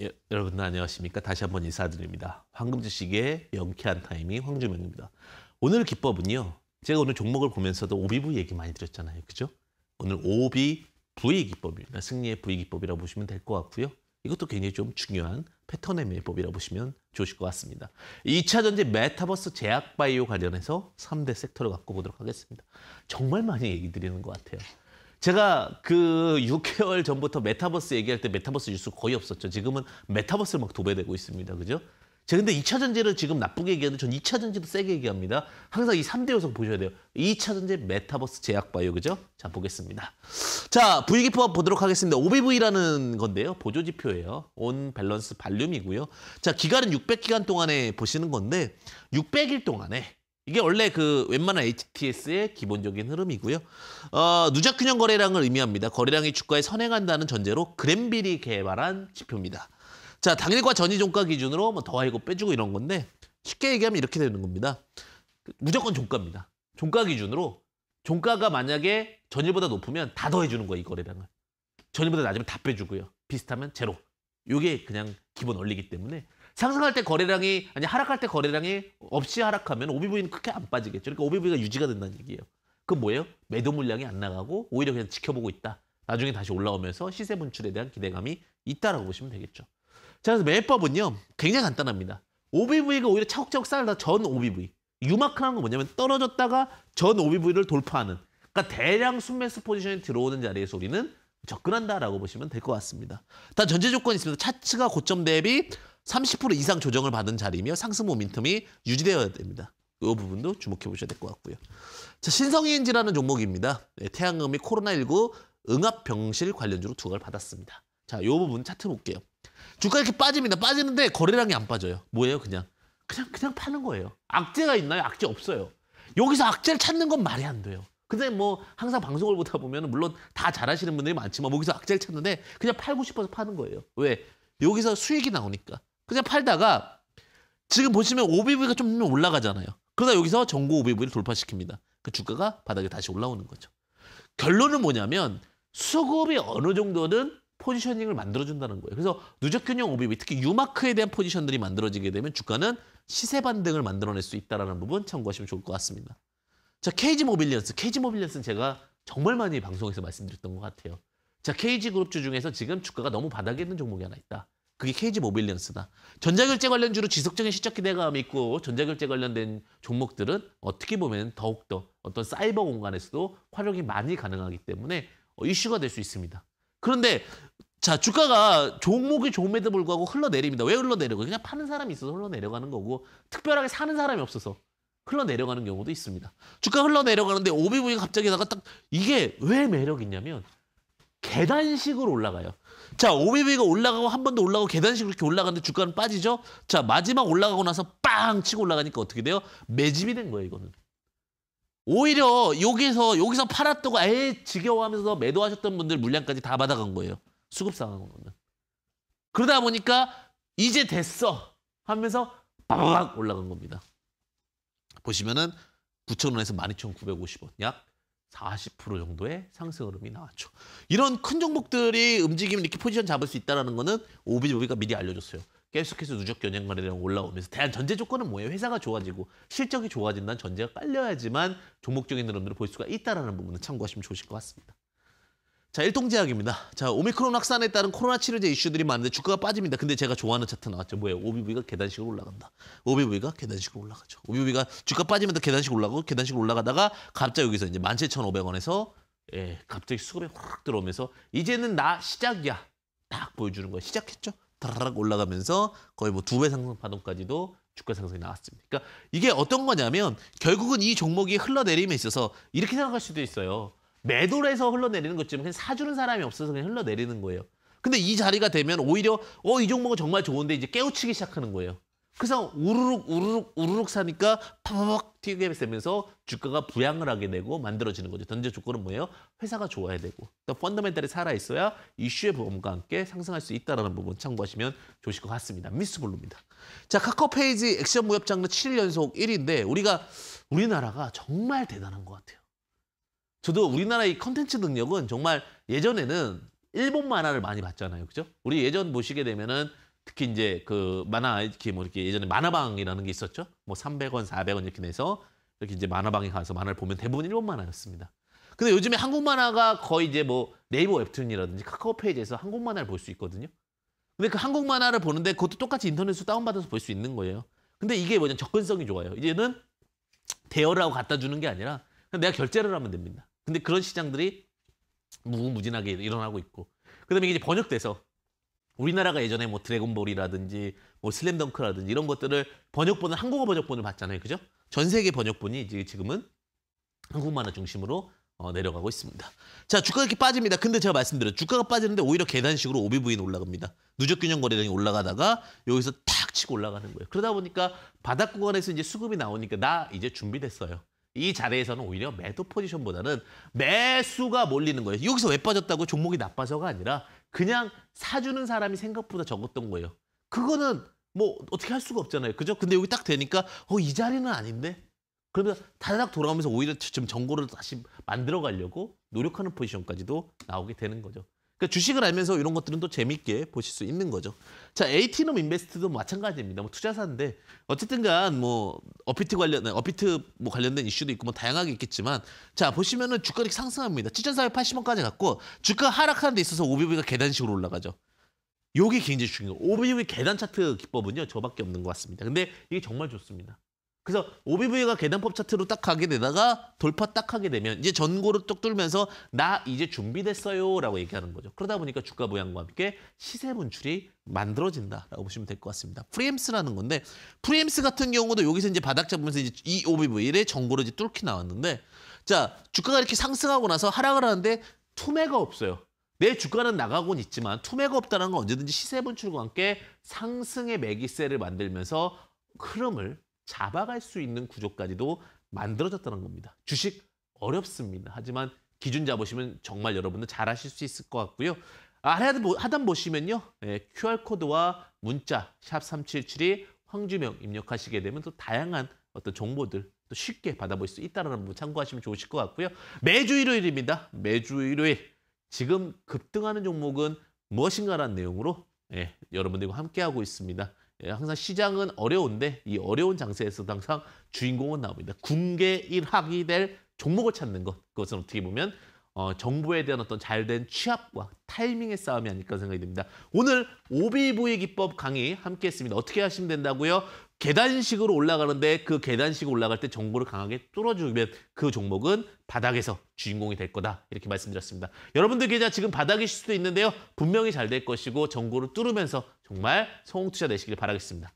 예, 여러분 안녕하십니까? 다시 한번 인사드립니다. 황금지식의 영쾌한 타이밍 황주명입니다. 오늘 기법은요. 제가 오늘 종목을 보면서도 오비부 얘기 많이 드렸잖아요. 그죠? 오늘 오비 부 v 기법입니다. 승리의 부 V 기법이라고 보시면 될 것 같고요. 이것도 굉장히 좀 중요한 패턴의 매법이라고 보시면 좋으실 것 같습니다. 2차 전지 메타버스 제약 바이오 관련해서 3대 섹터를 갖고 보도록 하겠습니다. 정말 많이 얘기 드리는 것 같아요. 제가 그 6개월 전부터 메타버스 얘기할 때 메타버스 뉴스 거의 없었죠. 지금은 메타버스를 막 도배되고 있습니다. 그죠? 제가 근데 2차 전지를 지금 나쁘게 얘기하는데 전 2차 전지도 세게 얘기합니다. 항상 이 3대 요소 보셔야 돼요. 2차 전지 메타버스 제약 바이오 그죠? 자 보겠습니다. 자 V기법 보도록 하겠습니다. OBV라는 건데요. 보조지표예요. 온 밸런스 발륨이고요. 자 기간은 600기간 동안에 보시는 건데 600일 동안에 이게 원래 그 웬만한 HTS의 기본적인 흐름이고요. 어, 누적균형 거래량을 의미합니다. 거래량이 주가에 선행한다는 전제로 그랜빌이 개발한 지표입니다. 자, 당일과 전이 종가 기준으로 뭐 더하고 빼주고 이런 건데 쉽게 얘기하면 이렇게 되는 겁니다. 무조건 종가입니다. 종가 기준으로 종가가 만약에 전일보다 높으면 다 더해주는 거예요, 이 거래량을. 전일보다 낮으면 다 빼주고요. 비슷하면 제로. 이게 그냥 기본 원리기 때문에 상승할 때 거래량이 아니 하락할 때 거래량이 없이 하락하면 오비브이는 크게 안 빠지겠죠. 그러니까 오비브이가 유지가 된다는 얘기예요. 그건 뭐예요? 매도 물량이 안 나가고 오히려 그냥 지켜보고 있다. 나중에 다시 올라오면서 시세 분출에 대한 기대감이 있다라고 보시면 되겠죠. 자, 그래서 매매법은요. 굉장히 간단합니다. OBV가 오히려 차곡차곡 쌓을다 전 OBV. 유마크는건 뭐냐면 떨어졌다가 전 OBV를 돌파하는. 그러니까 대량 순매수 포지션에 들어오는 자리에서 우리는 접근한다라고 보시면 될 것 같습니다. 단 전제 조건이 있습니다. 차트가 고점 대비 30% 이상 조정을 받은 자리이며 상승 모멘텀이 유지되어야 됩니다. 이 부분도 주목해 보셔야 될 것 같고요. 자, 신성이인지라는 종목입니다. 네, 태양음이 코로나19 응압병실 관련주로 두각를 받았습니다. 자, 이 부분 차트 볼게요. 주가 이렇게 빠집니다. 빠지는데 거래량이 안 빠져요. 뭐예요, 그냥? 그냥 그냥 파는 거예요. 악재가 있나요? 악재 없어요. 여기서 악재를 찾는 건 말이 안 돼요. 근데 뭐 항상 방송을 보다 보면 물론 다 잘하시는 분들이 많지만 여기서 악재를 찾는데 그냥 팔고 싶어서 파는 거예요. 왜? 여기서 수익이 나오니까. 그냥 팔다가 지금 보시면 OBV가 좀 올라가잖아요. 그러다 여기서 전고 OBV를 돌파시킵니다. 그 주가가 바닥에 다시 올라오는 거죠. 결론은 뭐냐면 수급이 어느 정도는 포지셔닝을 만들어준다는 거예요. 그래서 누적균형 OBV, 특히 유마크에 대한 포지션들이 만들어지게 되면 주가는 시세 반등을 만들어낼 수 있다는 부분 참고하시면 좋을 것 같습니다. 자, KG 모빌리언스. KG 모빌리언스는 제가 정말 많이 방송에서 말씀드렸던 것 같아요. 자, KG 그룹주 중에서 지금 주가가 너무 바닥에 있는 종목이 하나 있다. 그게 케이지 모빌리언스다. 전자결제 관련주로 지속적인 시적 기대감이 있고 전자결제 관련된 종목들은 어떻게 보면 더욱더 어떤 사이버 공간에서도 활용이 많이 가능하기 때문에 어, 이슈가 될 수 있습니다. 그런데 자 주가가 종목이 종음에도 불구하고 흘러내립니다. 왜 흘러내려고? 그냥 파는 사람이 있어서 흘러내려가는 거고 특별하게 사는 사람이 없어서 흘러내려가는 경우도 있습니다. 주가 흘러내려가는데 오비부이 갑자기 나가 딱 이게 왜 매력이 있냐면 계단식으로 올라가요. 자, 500배가 올라가고 한 번 더 올라가고 계단식 으로 이렇게 올라가는데 주가는 빠지죠? 자, 마지막 올라가고 나서 빵 치고 올라가니까 어떻게 돼요? 매집이 된 거예요, 이거는. 오히려 여기서 여기서 팔았다고 아 지겨워하면서 매도하셨던 분들 물량까지 다 받아간 거예요. 수급 상황으로면 그러다 보니까 이제 됐어 하면서 빵! 박 올라간 겁니다. 보시면은 9,000원에서 12,950원 약40% 정도의 상승 흐름이 나왔죠. 이런 큰 종목들이 움직임면 이렇게 포지션 잡을 수 있다는 거는 오비오비가 미리 알려줬어요. 계속해서 누적 연행거래량 올라오면서 대한 전제 조건은 뭐예요? 회사가 좋아지고 실적이 좋아진다는 전제가 깔려야지만 종목적인 흐름들을 볼 수가 있다는 라부분을 참고하시면 좋으실 것 같습니다. 자, 일동제약입니다 자, 오미크론 확산에 따른 코로나 치료제 이슈들이 많은데 주가가 빠집니다. 근데 제가 좋아하는 차트 나왔죠. 뭐예요? 비브이가 계단식으로 올라간다. 오비브이가 계단식으로 올라가죠. 오비브이가 주가 빠지면서 계단식으로 올라가고 계단식으로 올라가다가 갑자기 여기서 이제 만 칠천 오백 원에서 예, 갑자기 수급이 확 들어오면서 이제는 나 시작이야. 딱 보여주는 거야 시작했죠. 다락 올라가면서 거의 뭐 두 배 상승 파동까지도 주가 상승이 나왔습니다. 그러니까 이게 어떤 거냐면 결국은 이 종목이 흘러내림에 있어서 이렇게 생각할 수도 있어요. 매도해서 흘러내리는 것처럼 그냥 사주는 사람이 없어서 그냥 흘러내리는 거예요. 근데 이 자리가 되면 오히려 어이 종목은 정말 좋은데 이제 깨우치기 시작하는 거예요. 그래서 우르륵 우르륵 우르륵 사니까 팍팍 튀게 되면서 주가가 부양을 하게 되고 만들어지는 거죠. 전제 조건은 뭐예요? 회사가 좋아야 되고 또 펀더멘탈이 살아있어야 이슈의 보험과 함께 상승할 수 있다는 부분 참고하시면 좋으실 것 같습니다. 미스블루입니다. 자 카카오페이지 액션 무협 장르 7일 연속 1위인데 우리가 우리나라가 정말 대단한 것 같아요. 저도 우리나라의 컨텐츠 능력은 정말 예전에는 일본 만화를 많이 봤잖아요. 그죠? 우리 예전 보시게 되면은 특히 이제 그 만화 이렇게 뭐 이렇게 예전에 만화방이라는 게 있었죠. 뭐 300원, 400원 이렇게 내서 이렇게 이제 만화방에 가서 만화를 보면 대부분 일본 만화였습니다. 근데 요즘에 한국 만화가 거의 이제 뭐 네이버 웹툰이라든지 카카오 페이지에서 한국 만화를 볼 수 있거든요. 근데 그 한국 만화를 보는데 그것도 똑같이 인터넷으로 다운받아서 볼 수 있는 거예요. 근데 이게 뭐냐 접근성이 좋아요. 이제는 대여라고 갖다 주는 게 아니라 내가 결제를 하면 됩니다. 근데 그런 시장들이 무궁무진하게 일어나고 있고 그다음에 이제 번역돼서 우리나라가 예전에 뭐 드래곤볼이라든지 뭐 슬램덩크라든지 이런 것들을 번역본을 한국어 번역본을 봤잖아요, 그죠? 전 세계 번역본이 이제 지금은 한국 만화 중심으로 어, 내려가고 있습니다. 자, 주가가 이렇게 빠집니다. 근데 제가 말씀드려죠 주가가 빠지는데 오히려 계단식으로 오비부인 올라갑니다. 누적 균형 거래량이 올라가다가 여기서 탁 치고 올라가는 거예요. 그러다 보니까 바닥 구간에서 이제 수급이 나오니까 나 이제 준비됐어요. 이 자리에서는 오히려 매도 포지션보다는 매수가 몰리는 거예요. 여기서 왜 빠졌다고 종목이 나빠서가 아니라 그냥 사주는 사람이 생각보다 적었던 거예요. 그거는 뭐 어떻게 할 수가 없잖아요. 그죠? 근데 여기 딱 되니까 어이 자리는 아닌데? 그러면 다닥 돌아오면서 오히려 지금 정고를 다시 만들어 가려고 노력하는 포지션까지도 나오게 되는 거죠. 그러니까 주식을 알면서 이런 것들은 또 재밌게 보실 수 있는 거죠. 자, 에이티넘 뭐 인베스트도 마찬가지입니다. 뭐 투자사인데 어쨌든간 뭐 어피트 관련 어피트 뭐 관련된 이슈도 있고 뭐 다양하게 있겠지만 자 보시면은 주가 이 상승합니다. 7,480원까지 갔고 주가 하락하는 데 있어서 오비비가 계단식으로 올라가죠. 요게 굉장히 중요해요. 오비비 계단 차트 기법은요 저밖에 없는 것 같습니다. 근데 이게 정말 좋습니다. 그래서 OBV가 계단법 차트로 딱 가게 되다가 돌파 딱 하게 되면 이제 전고를뚝 뚫면서 나 이제 준비됐어요 라고 얘기하는 거죠. 그러다 보니까 주가 모양과 함께 시세 분출이 만들어진다라고 보시면 될 것 같습니다. 프리엠스라는 건데 프리엠스 같은 경우도 여기서 이제 바닥 잡으면서 이제 이 OBV의 전고를 이제 뚫기 나왔는데 자 주가가 이렇게 상승하고 나서 하락을 하는데 투매가 없어요. 내 주가는 나가곤 있지만 투매가 없다는 건 언제든지 시세 분출과 함께 상승의 매기세를 만들면서 흐름을 잡아갈 수 있는 구조까지도 만들어졌다는 겁니다. 주식 어렵습니다. 하지만 기준 잡으시면 정말 여러분들 잘하실 수 있을 것 같고요. 아래 하단 보시면요. 네, 예, QR코드와 문자 샵 3 7 7 2 황주명 입력하시게 되면 또 다양한 어떤 정보들 또 쉽게 받아볼 수 있다는 점 참고하시면 좋으실 것 같고요. 매주 일요일입니다. 매주 일요일 지금 급등하는 종목은 무엇인가라는 내용으로 예, 여러분들과 함께하고 있습니다. 예, 항상 시장은 어려운데 이 어려운 장세에서도 항상 주인공은 나옵니다. 군계 일학이 될 종목을 찾는 것. 그것은 어떻게 보면 어, 정부에 대한 어떤 잘된 취합과 타이밍의 싸움이 아닐까 생각이 듭니다. 오늘 오비 b v 기법 강의 함께했습니다. 어떻게 하시면 된다고요? 계단식으로 올라가는데 그 계단식으로 올라갈 때 정보를 강하게 뚫어주면 그 종목은 바닥에서 주인공이 될 거다 이렇게 말씀드렸습니다. 여러분들 계좌 지금 바닥이실 수도 있는데요. 분명히 잘 될 것이고 정보를 뚫으면서 정말 성공 투자 되시길 바라겠습니다.